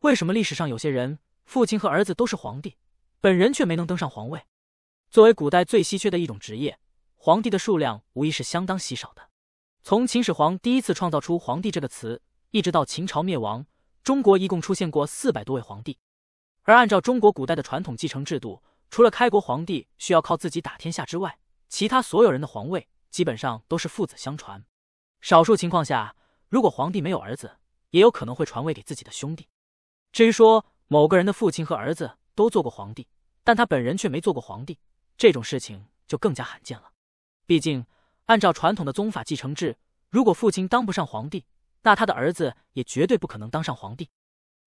为什么历史上有些人父亲和儿子都是皇帝，本人却没能登上皇位？作为古代最稀缺的一种职业，皇帝的数量无疑是相当稀少的。从秦始皇第一次创造出“皇帝”这个词，一直到秦朝灭亡，中国一共出现过四百多位皇帝。而按照中国古代的传统继承制度，除了开国皇帝需要靠自己打天下之外，其他所有人的皇位基本上都是父子相传。少数情况下，如果皇帝没有儿子，也有可能会传位给自己的兄弟。至于说某个人的父亲和儿子都做过皇帝，但他本人却没做过皇帝，这种事情就更加罕见了。毕竟按照传统的宗法继承制，如果父亲当不上皇帝，那他的儿子也绝对不可能当上皇帝。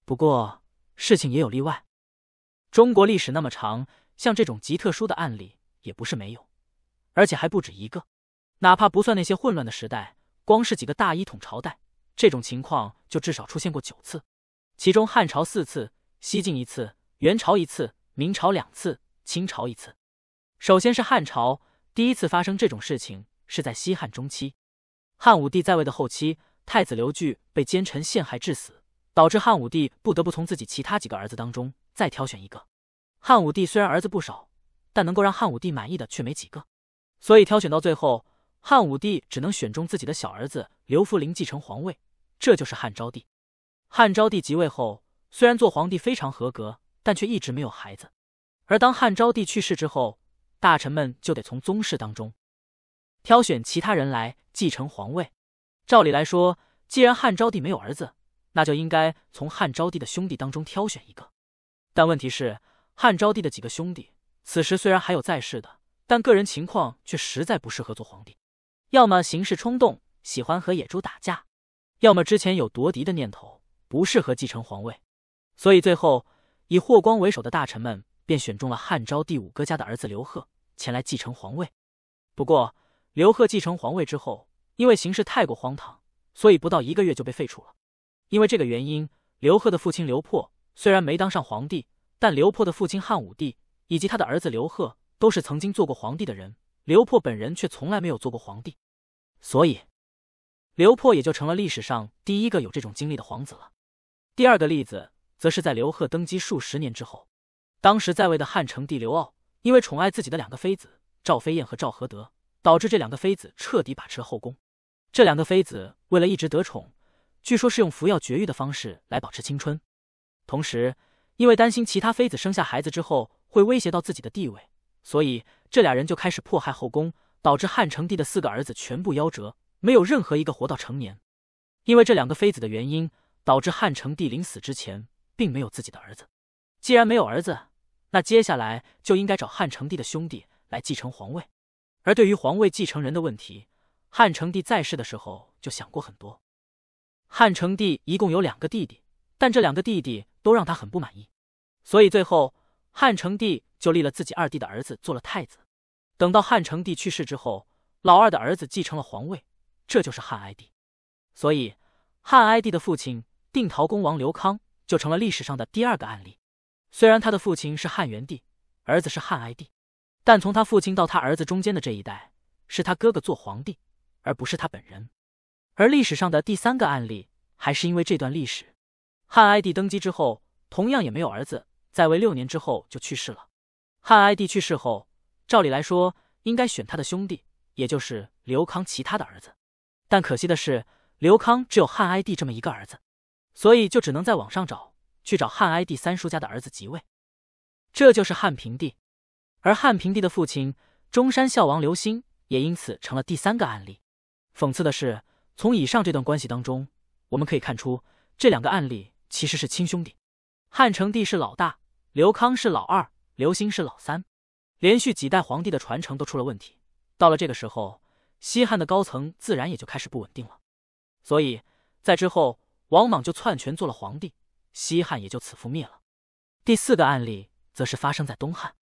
不过事情也有例外，中国历史那么长，像这种极特殊的案例也不是没有，而且还不止一个。哪怕不算那些混乱的时代，光是几个大一统朝代，这种情况就至少出现过九次。其中汉朝四次，西晋一次，元朝一次，明朝两次，清朝一次。首先是汉朝，第一次发生这种事情是在西汉中期，汉武帝在位的后期，太子刘据被奸臣陷害致死，导致汉武帝不得不从自己其他几个儿子当中再挑选一个。汉武帝虽然儿子不少，但能够让汉武帝满意的却没几个，所以挑选到最后，汉武帝只能选中自己的小儿子刘弗陵继承皇位，这就是汉昭帝。汉昭帝即位后，虽然做皇帝非常合格，但却一直没有孩子。而当汉昭帝去世之后，大臣们就得从宗室当中挑选其他人来继承皇位。照理来说，既然汉昭帝没有儿子，那就应该从汉昭帝的兄弟当中挑选一个。但问题是，汉昭帝的几个兄弟此时虽然还有在世的，但个人情况却实在不适合做皇帝，要么行事冲动，喜欢和野猪打架，要么之前有夺嫡的念头。不适合继承皇位，所以最后以霍光为首的大臣们便选中了汉昭帝五哥家的儿子刘贺前来继承皇位。不过刘贺继承皇位之后，因为行事太过荒唐，所以不到一个月就被废除了。因为这个原因，刘贺的父亲刘破虽然没当上皇帝，但刘破的父亲汉武帝以及他的儿子刘贺都是曾经做过皇帝的人。刘破本人却从来没有做过皇帝，所以刘破也就成了历史上第一个有这种经历的皇子了。第二个例子，则是在刘贺登基数十年之后，当时在位的汉成帝刘骜，因为宠爱自己的两个妃子赵飞燕和赵合德，导致这两个妃子彻底把持了后宫。这两个妃子为了一直得宠，据说是用服药绝育的方式来保持青春。同时，因为担心其他妃子生下孩子之后会威胁到自己的地位，所以这俩人就开始迫害后宫，导致汉成帝的四个儿子全部夭折，没有任何一个活到成年。因为这两个妃子的原因。导致汉成帝临死之前并没有自己的儿子。既然没有儿子，那接下来就应该找汉成帝的兄弟来继承皇位。而对于皇位继承人的问题，汉成帝在世的时候就想过很多。汉成帝一共有两个弟弟，但这两个弟弟都让他很不满意，所以最后汉成帝就立了自己二弟的儿子做了太子。等到汉成帝去世之后，老二的儿子继承了皇位，这就是汉哀帝。所以汉哀帝的父亲。定陶公王刘康就成了历史上的第二个案例。虽然他的父亲是汉元帝，儿子是汉哀帝，但从他父亲到他儿子中间的这一代，是他哥哥做皇帝，而不是他本人。而历史上的第三个案例，还是因为这段历史。汉哀帝登基之后，同样也没有儿子，在位六年之后就去世了。汉哀帝去世后，照理来说应该选他的兄弟，也就是刘康其他的儿子。但可惜的是，刘康只有汉哀帝这么一个儿子。所以就只能在网上找，去找汉哀帝三叔家的儿子即位，这就是汉平帝。而汉平帝的父亲中山孝王刘兴也因此成了第三个案例。讽刺的是，从以上这段关系当中，我们可以看出这两个案例其实是亲兄弟。汉成帝是老大，刘康是老二，刘兴是老三。连续几代皇帝的传承都出了问题，到了这个时候，西汉的高层自然也就开始不稳定了。所以在之后。王莽就篡权做了皇帝，西汉也就此覆灭了。第四个案例则是发生在东汉，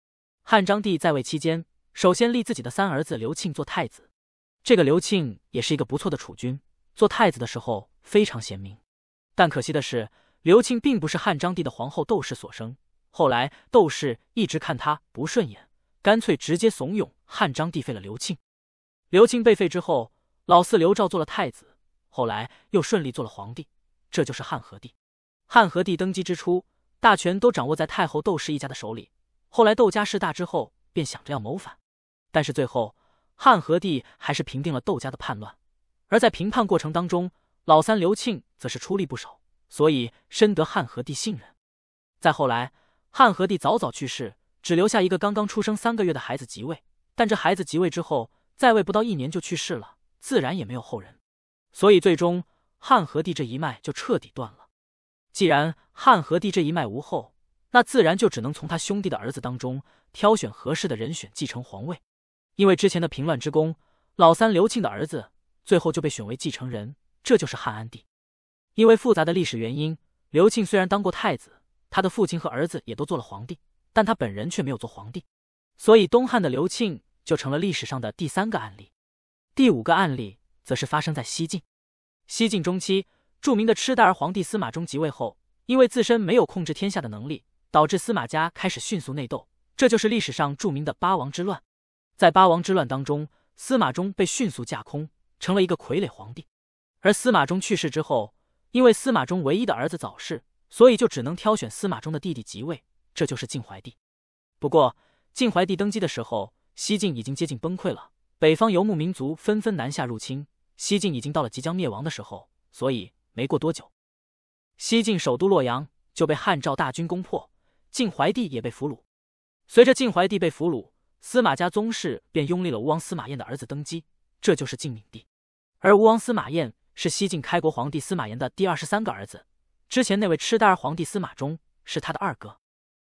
汉章帝在位期间，首先立自己的三儿子刘庆做太子，这个刘庆也是一个不错的储君，做太子的时候非常贤明。但可惜的是，刘庆并不是汉章帝的皇后窦氏所生，后来窦氏一直看他不顺眼，干脆直接怂恿汉章帝废了刘庆。刘庆被废之后，老四刘肇做了太子，后来又顺利做了皇帝。这就是汉和帝。汉和帝登基之初，大权都掌握在太后窦氏一家的手里。后来窦家势大之后，便想着要谋反，但是最后汉和帝还是平定了窦家的叛乱。而在平叛过程当中，老三刘庆则是出力不少，所以深得汉和帝信任。再后来，汉和帝早早去世，只留下一个刚刚出生三个月的孩子即位。但这孩子即位之后，在位不到一年就去世了，自然也没有后人。所以最终。汉和帝这一脉就彻底断了。既然汉和帝这一脉无后，那自然就只能从他兄弟的儿子当中挑选合适的人选继承皇位。因为之前的平乱之功，老三刘庆的儿子最后就被选为继承人，这就是汉安帝。因为复杂的历史原因，刘庆虽然当过太子，他的父亲和儿子也都做了皇帝，但他本人却没有做皇帝，所以东汉的刘庆就成了历史上的第三个案例。第五个案例则是发生在西晋。西晋中期，著名的痴呆儿皇帝司马衷即位后，因为自身没有控制天下的能力，导致司马家开始迅速内斗，这就是历史上著名的八王之乱。在八王之乱当中，司马衷被迅速架空，成了一个傀儡皇帝。而司马衷去世之后，因为司马衷唯一的儿子早逝，所以就只能挑选司马衷的弟弟即位，这就是晋怀帝。不过，晋怀帝登基的时候，西晋已经接近崩溃了，北方游牧民族纷纷南下入侵。西晋已经到了即将灭亡的时候，所以没过多久，西晋首都洛阳就被汉赵大军攻破，晋怀帝也被俘虏。随着晋怀帝被俘虏，司马家宗室便拥立了吴王司马彦的儿子登基，这就是晋敏帝。而吴王司马彦是西晋开国皇帝司马炎的第二十三个儿子，之前那位痴呆皇帝司马衷是他的二哥，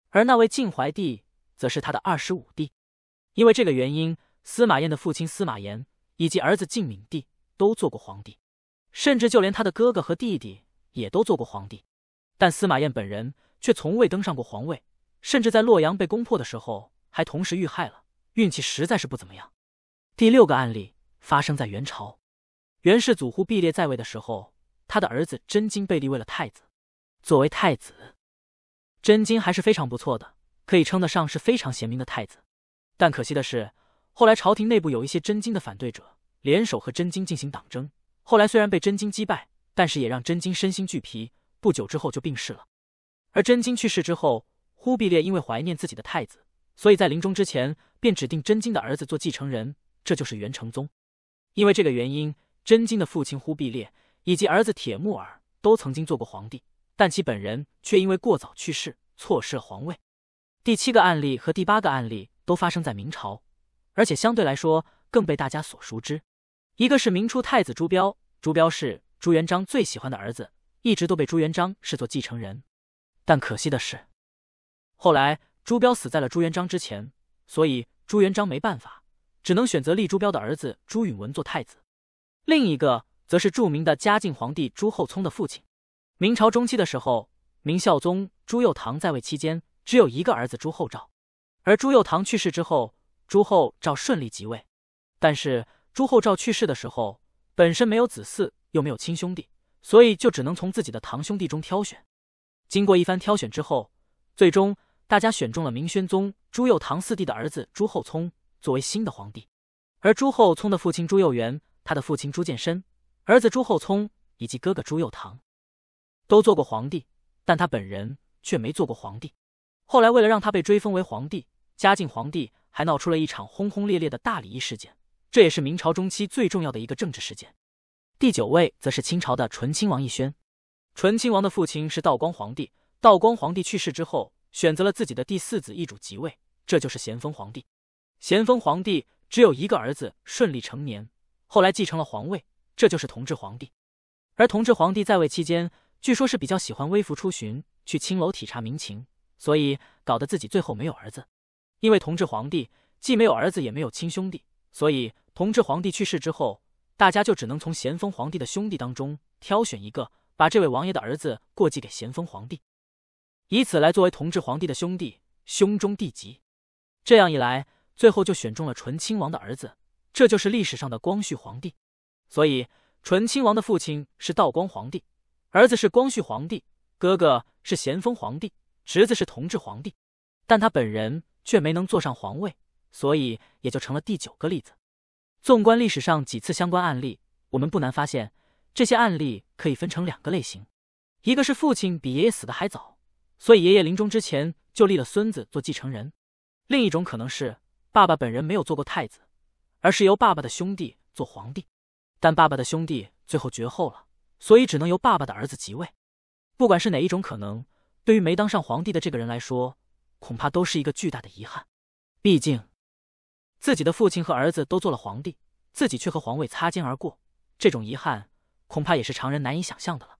而那位晋怀帝则是他的二十五弟。因为这个原因，司马炎的父亲司马炎以及儿子晋敏帝。都做过皇帝，甚至就连他的哥哥和弟弟也都做过皇帝，但司马彦本人却从未登上过皇位，甚至在洛阳被攻破的时候还同时遇害了，运气实在是不怎么样。第六个案例发生在元朝，元世祖忽必烈在位的时候，他的儿子真金被立为了太子。作为太子，真金还是非常不错的，可以称得上是非常贤明的太子。但可惜的是，后来朝廷内部有一些真金的反对者。联手和真金进行党争，后来虽然被真金击败，但是也让真金身心俱疲，不久之后就病逝了。而真金去世之后，忽必烈因为怀念自己的太子，所以在临终之前便指定真金的儿子做继承人，这就是元成宗。因为这个原因，真金的父亲忽必烈以及儿子铁木儿都曾经做过皇帝，但其本人却因为过早去世，错失了皇位。第七个案例和第八个案例都发生在明朝，而且相对来说更被大家所熟知。一个是明初太子朱标，朱标是朱元璋最喜欢的儿子，一直都被朱元璋视作继承人。但可惜的是，后来朱标死在了朱元璋之前，所以朱元璋没办法，只能选择立朱标的儿子朱允文做太子。另一个则是著名的嘉靖皇帝朱厚熜的父亲。明朝中期的时候，明孝宗朱佑樘在位期间只有一个儿子朱厚照，而朱佑樘去世之后，朱厚照顺利即位，但是。朱厚照去世的时候，本身没有子嗣，又没有亲兄弟，所以就只能从自己的堂兄弟中挑选。经过一番挑选之后，最终大家选中了明宣宗朱佑樘四弟的儿子朱厚熜作为新的皇帝。而朱厚熜的父亲朱佑元，他的父亲朱见深，儿子朱厚熜以及哥哥朱佑樘，都做过皇帝，但他本人却没做过皇帝。后来为了让他被追封为皇帝，嘉靖皇帝还闹出了一场轰轰烈烈的大礼仪事件。这也是明朝中期最重要的一个政治事件。第九位则是清朝的纯亲王奕轩。纯亲王的父亲是道光皇帝，道光皇帝去世之后，选择了自己的第四子奕主即位，这就是咸丰皇帝。咸丰皇帝只有一个儿子顺利成年，后来继承了皇位，这就是同治皇帝。而同治皇帝在位期间，据说是比较喜欢微服出巡，去青楼体察民情，所以搞得自己最后没有儿子。因为同治皇帝既没有儿子，也没有亲兄弟，所以。同治皇帝去世之后，大家就只能从咸丰皇帝的兄弟当中挑选一个，把这位王爷的儿子过继给咸丰皇帝，以此来作为同治皇帝的兄弟，兄终弟及。这样一来，最后就选中了醇亲王的儿子，这就是历史上的光绪皇帝。所以，醇亲王的父亲是道光皇帝，儿子是光绪皇帝，哥哥是咸丰皇帝，侄子是同治皇帝，但他本人却没能坐上皇位，所以也就成了第九个例子。纵观历史上几次相关案例，我们不难发现，这些案例可以分成两个类型：一个是父亲比爷爷死的还早，所以爷爷临终之前就立了孙子做继承人；另一种可能是爸爸本人没有做过太子，而是由爸爸的兄弟做皇帝，但爸爸的兄弟最后绝后了，所以只能由爸爸的儿子即位。不管是哪一种可能，对于没当上皇帝的这个人来说，恐怕都是一个巨大的遗憾，毕竟。自己的父亲和儿子都做了皇帝，自己却和皇位擦肩而过，这种遗憾恐怕也是常人难以想象的了。